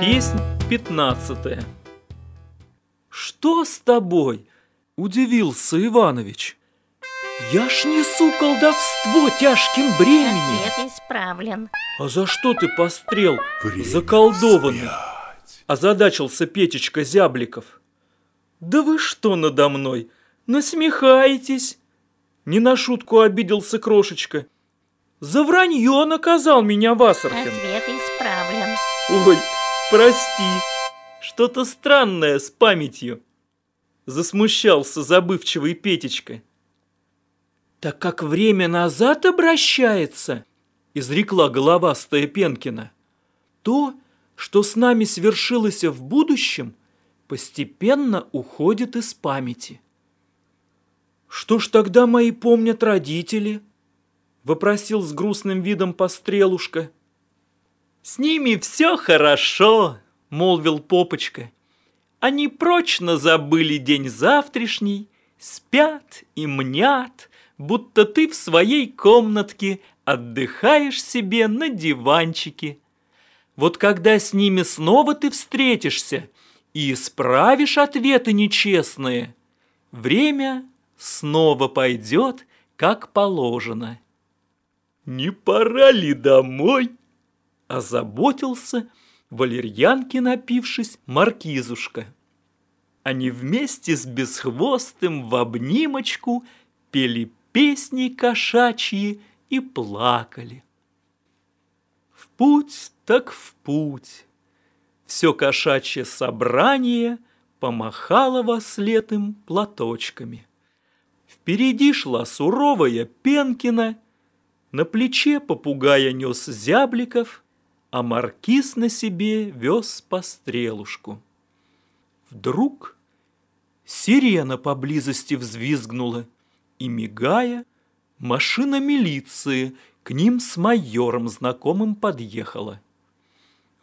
Песнь 15 «Что с тобой?» – удивился Иванович. «Я ж несу колдовство тяжким бременем!» Ответ исправлен. «А за что ты пострел? Время Заколдованный!» – озадачился Петечка Зябликов. «Да вы что надо мной? Насмехаетесь?» Не на шутку обиделся Крошечка. «За вранье наказал меня Васархин!» Ответ исправлен. «Ой!» прости. Что-то странное с памятью. Засмущался забывчивый Петечка. Так как время назад обращается, изрекла головастая Пенкина. То, что с нами свершилось в будущем, постепенно уходит из памяти. Что ж тогда мои помнят родители? Вопросил с грустным видом пострелушка. «С ними все хорошо», — молвил Попочка. «Они прочно забыли день завтрашний, спят и мнят, будто ты в своей комнатке отдыхаешь себе на диванчике. Вот когда с ними снова ты встретишься и исправишь ответы нечестные, время снова пойдет, как положено». «Не пора ли домой?» озаботился, валерьянки напившись, маркизушка. Они вместе с бесхвостым в обнимочку пели песни кошачьи и плакали. В путь так в путь. Все кошачье собрание помахало во след им платочками. Впереди шла суровая Пенкина, на плече попугая нес Зябликов, а маркиз на себе вез пострелушку. Вдруг сирена поблизости взвизгнула, и, мигая, машина милиции к ним с майором знакомым подъехала.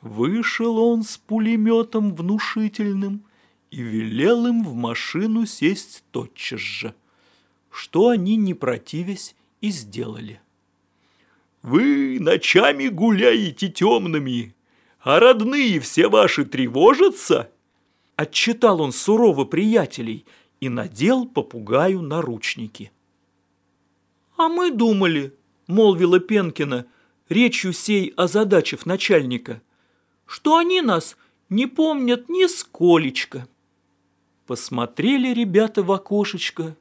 Вышел он с пулеметом внушительным и велел им в машину сесть тотчас же, что они, не противясь, и сделали. Вы ночами гуляете темными, а родные все ваши тревожатся?» Отчитал он сурово приятелей и надел попугаю наручники. «А мы думали», — молвила Пенкина, речью сей озадачив начальника, «что они нас не помнят нисколечко». Посмотрели ребята в окошечко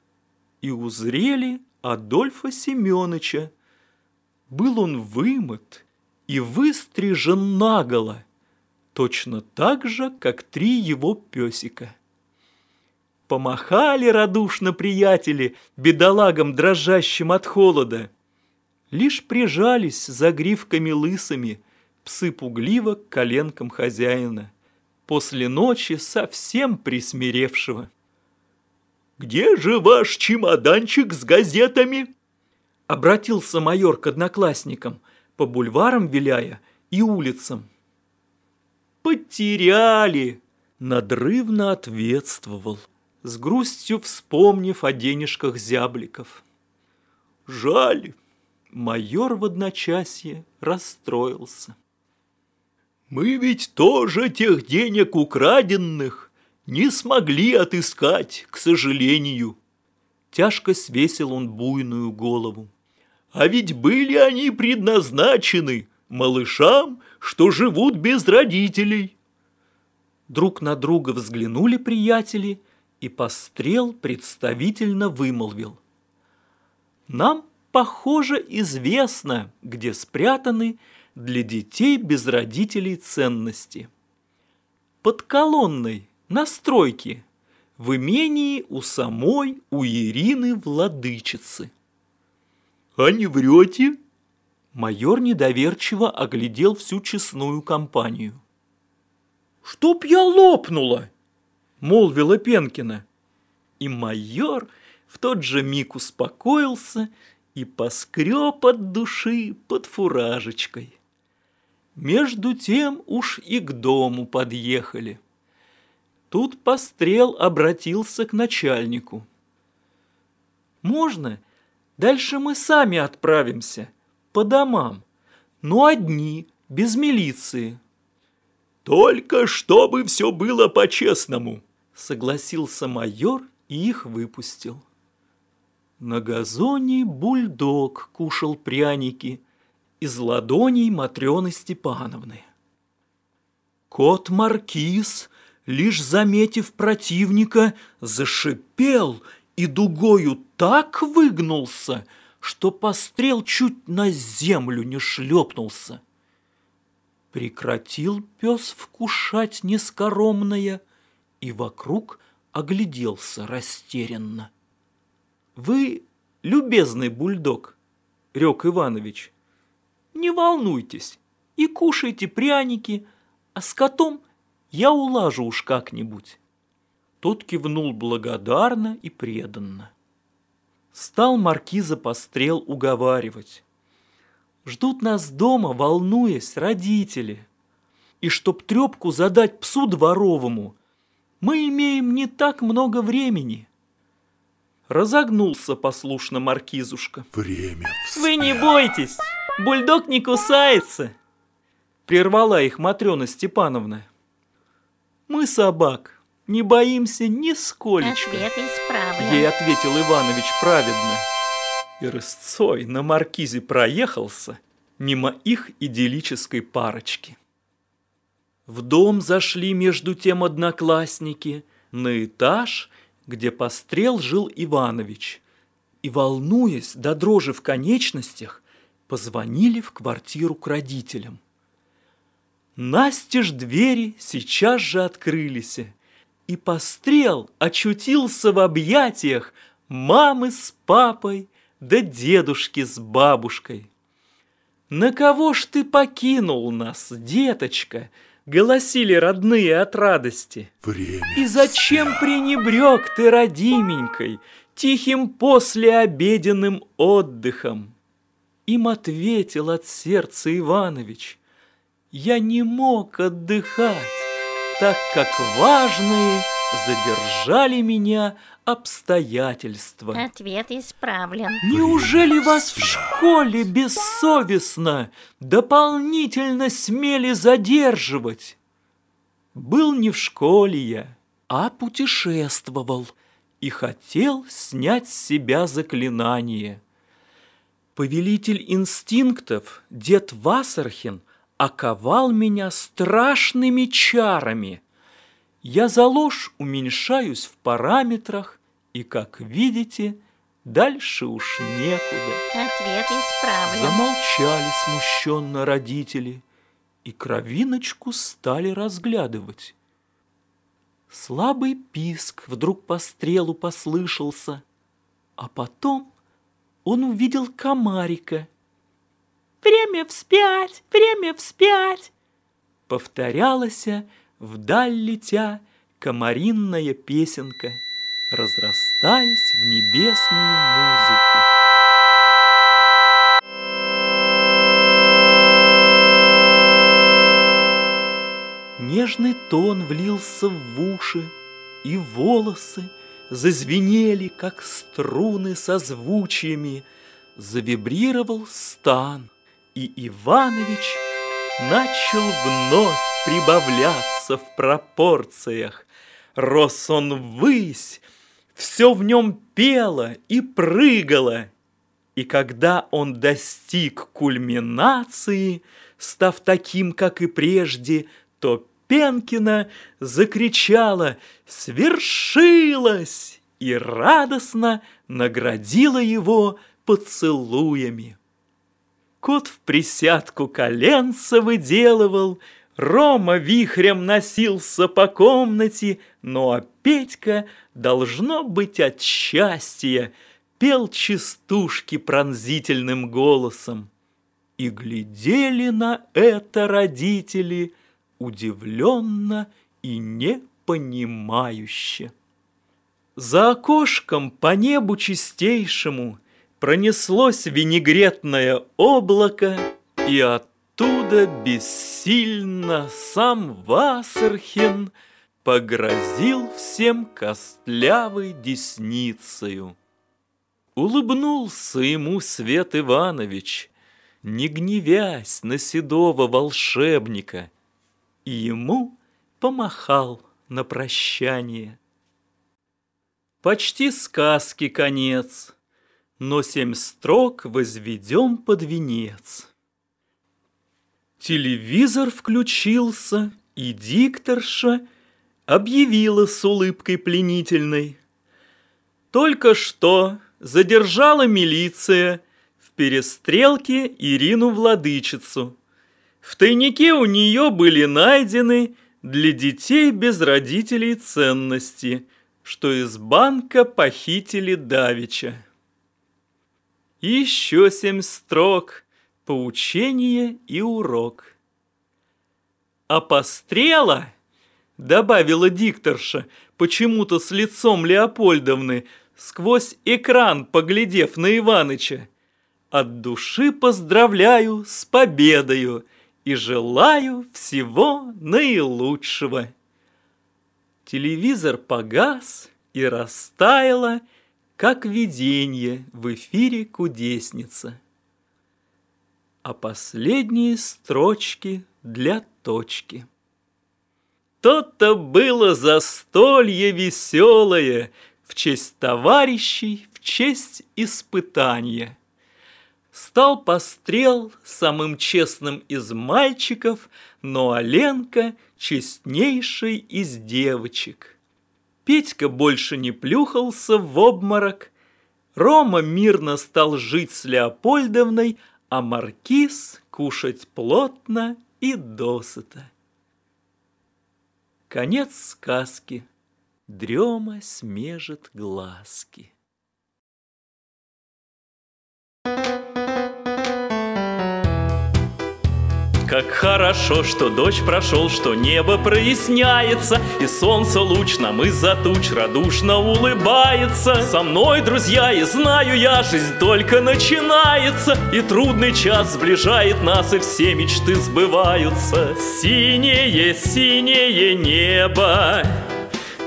и узрели Адольфа Семеновича, был он вымыт и выстрижен наголо, точно так же, как три его песика. Помахали радушно приятели бедолагам, дрожащим от холода. Лишь прижались за гривками лысыми псы пугливо к коленкам хозяина, после ночи совсем присмиревшего. «Где же ваш чемоданчик с газетами?» Обратился майор к одноклассникам, по бульварам виляя и улицам. «Потеряли!» – надрывно ответствовал, с грустью вспомнив о денежках зябликов. «Жаль!» – майор в одночасье расстроился. «Мы ведь тоже тех денег украденных не смогли отыскать, к сожалению!» Тяжко свесил он буйную голову. А ведь были они предназначены малышам, что живут без родителей. Друг на друга взглянули приятели, и пострел представительно вымолвил. Нам, похоже, известно, где спрятаны для детей без родителей ценности. Под колонной, на стройке, в имении у самой у Ирины Владычицы а не врете?» Майор недоверчиво оглядел всю честную компанию. «Чтоб я лопнула!» – молвила Пенкина. И майор в тот же миг успокоился и поскреб от души под фуражечкой. Между тем уж и к дому подъехали. Тут пострел обратился к начальнику. «Можно – Дальше мы сами отправимся. По домам. Но одни, без милиции». «Только чтобы все было по-честному», — согласился майор и их выпустил. На газоне бульдог кушал пряники из ладоней матрёны Степановны. Кот Маркиз, лишь заметив противника, зашипел и дугою так выгнулся, что пострел чуть на землю не шлепнулся. Прекратил пес вкушать нескоромное и вокруг огляделся растерянно. «Вы любезный бульдог», — рёк Иванович, — «не волнуйтесь и кушайте пряники, а с котом я улажу уж как-нибудь». Тот кивнул благодарно и преданно. Стал маркиза пострел уговаривать. Ждут нас дома, волнуясь, родители. И чтоб трепку задать псу дворовому, мы имеем не так много времени. Разогнулся послушно маркизушка. Время вспять. Вы не бойтесь, бульдог не кусается. Прервала их Матрена Степановна. Мы собак не боимся нисколечко. А Ответ исправлен. Ей ответил Иванович праведно. И рысцой на маркизе проехался мимо их идиллической парочки. В дом зашли между тем одноклассники на этаж, где пострел жил Иванович. И, волнуясь до дрожи в конечностях, позвонили в квартиру к родителям. Настеж двери сейчас же открылись, и пострел очутился в объятиях мамы с папой да дедушки с бабушкой. «На кого ж ты покинул нас, деточка?» — голосили родные от радости. Время. «И зачем пренебрег ты, родименькой, тихим послеобеденным отдыхом?» Им ответил от сердца Иванович, «Я не мог отдыхать» так как важные задержали меня обстоятельства. Ответ исправлен. Неужели вас в школе бессовестно дополнительно смели задерживать? Был не в школе я, а путешествовал и хотел снять с себя заклинание. Повелитель инстинктов, дед Вассерхен – оковал меня страшными чарами. Я за ложь уменьшаюсь в параметрах, и, как видите, дальше уж некуда. Ответ исправлен. Замолчали смущенно родители и кровиночку стали разглядывать. Слабый писк вдруг по стрелу послышался, а потом он увидел комарика – время вспять, время вспять!» Повторялася, вдаль летя, комаринная песенка, разрастаясь в небесную музыку. Нежный тон влился в уши, и волосы зазвенели, как струны созвучиями, завибрировал стан — и Иванович начал вновь прибавляться в пропорциях. Рос он ввысь, все в нем пело и прыгало. И когда он достиг кульминации, став таким, как и прежде, то Пенкина закричала «Свершилось!» и радостно наградила его поцелуями. Кот в присядку коленца выделывал, Рома вихрем носился по комнате, Ну а Петька, должно быть от счастья, Пел частушки пронзительным голосом. И глядели на это родители Удивленно и непонимающе. За окошком по небу чистейшему — Пронеслось винегретное облако, и оттуда бессильно сам Вассерхин погрозил всем костлявой десницею. Улыбнулся ему Свет Иванович, не гневясь на седого волшебника, и ему помахал на прощание. Почти сказки конец но семь строк возведем под венец. Телевизор включился, и дикторша объявила с улыбкой пленительной. Только что задержала милиция в перестрелке Ирину Владычицу. В тайнике у нее были найдены для детей без родителей ценности, что из банка похитили Давича еще семь строк, поучение и урок. А пострела, добавила дикторша, почему-то с лицом Леопольдовны, сквозь экран поглядев на Иваныча. От души поздравляю с победою и желаю всего наилучшего. Телевизор погас и растаяла, как видение в эфире кудесница. А последние строчки для точки. То-то было застолье веселое В честь товарищей, в честь испытания. Стал пострел самым честным из мальчиков, Но Оленка честнейший из девочек. Петька больше не плюхался в обморок. Рома мирно стал жить с Леопольдовной, а Маркиз кушать плотно и досыта. Конец сказки. Дрема смежет глазки. Как хорошо, что дождь прошел, что небо проясняется, И солнце луч нам из-за туч радушно улыбается. Со мной, друзья, и знаю я, жизнь только начинается, И трудный час сближает нас, и все мечты сбываются. Синее, синее небо,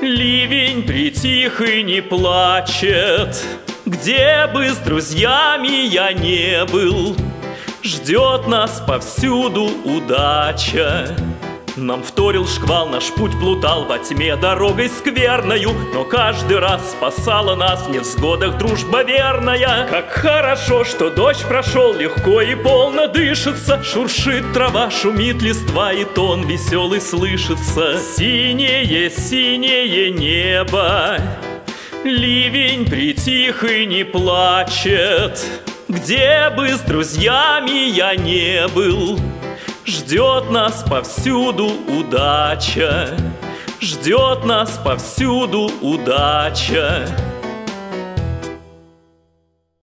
Ливень притих и не плачет, Где бы с друзьями я не был, Ждет нас повсюду удача. Нам вторил шквал, наш путь плутал во тьме дорогой скверною, Но каждый раз спасала нас в невзгодах дружба верная. Как хорошо, что дождь прошел легко и полно дышится, Шуршит трава, шумит листва и тон веселый слышится. Синее, синее небо, ливень притих и не плачет. Где бы с друзьями я не был, Ждет нас повсюду удача, Ждет нас повсюду удача.